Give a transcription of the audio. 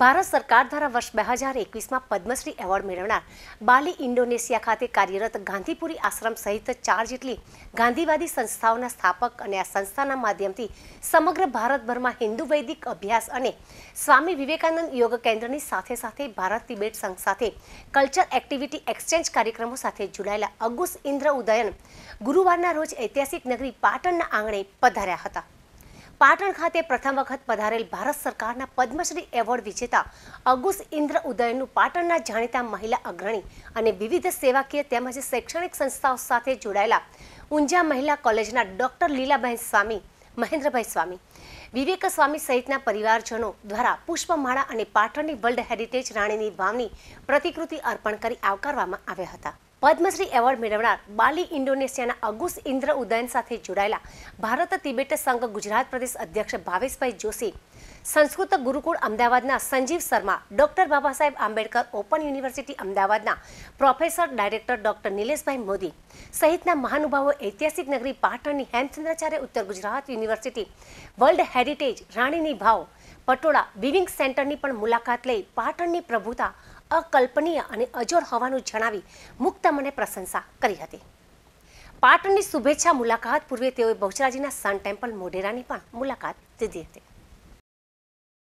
ભારત સરકાર દ્વારા વર્ષ બે હજાર એકવીસમાં પદ્મશ્રી એવોર્ડ મેળવનાર બાલી ઇન્ડોનેશિયા ખાતે કાર્યરત ગાંધીપુરી આશ્રમ સહિત ચાર જેટલી ગાંધીવાદી સંસ્થાઓના સ્થાપક અને આ સંસ્થાના માધ્યમથી સમગ્ર ભારતભરમાં હિન્દુ વૈદિક અભ્યાસ અને સ્વામી વિવેકાનંદ યોગ કેન્દ્રની સાથે સાથે ભારત તિબેટ સંઘ સાથે કલ્ચર એક્ટિવિટી એક્સચેન્જ કાર્યક્રમો સાથે જોડાયેલા અગુસ ઇન્દ્ર ઉદયન ગુરુવારના રોજ ઐતિહાસિક નગરી પાટણના આંગણે પધાર્યા હતા પાટણ ખાતે પ્રથમ વખત પધારેલ ભારત સરકારના પદ્મશ્રી એવોર્ડ વિજેતા અગુસ ઇન્દ્ર ઉદયનું પાટણના જાણીતા મહિલા અગ્રણી અને વિવિધ સેવાકીય તેમજ શૈક્ષણિક સંસ્થાઓ સાથે જોડાયેલા ઊંઝા મહિલા કોલેજના ડોક્ટર લીલાબહેન સ્વામી મહેન્દ્રભાઈ સ્વામી વિવેક સ્વામી સહિતના પરિવારજનો દ્વારા પુષ્પમાળા અને પાટણની વર્લ્ડ હેરિટેજ રાણીની ભાવની પ્રતિકૃતિ અર્પણ કરી આવકારવામાં આવ્યા હતા પદ્મશ્રી એવોર્ડ મેળવનાર બાલી ઇન્ડોનેશિયાના અગુસ ઇન્દ્ર ઉદયન સાથે જોડાયેલા ભારત તિબેટ સંઘ ગુજરાત પ્રદેશ અધ્યક્ષ ભાવેશભાઈ જોશી સંસ્કૃત ગુરુકુળ અમદાવાદના Sanjeev Sharma doctor Baba Saheb Ambedkar open university અમદાવાદના professor director doctor Nileshbhai Modi સહિતના મહાનુભાવો ઐતિહાસિક નગરી પાટણની હેમચંદ્રાચાર્ય ઉત્તર ગુજરાત યુનિવર્સિટી વર્લ્ડ હેરિટેજ રાણીની ભાવ પટોળા વિવિંગ સેન્ટરની પણ મુલાકાત લઈ પાટણની પ્રભુતા અકલ્પનીય અને અજોડ હોવાનું જણાવી મુક્ત મને પ્રશંસા કરી હતી પાટણની શુભેચ્છા મુલાકાત પૂર્વે તેઓએ બહુચરાજીના સન ટેમ્પલ મોઢેરાની પણ મુલાકાત લીધી હતી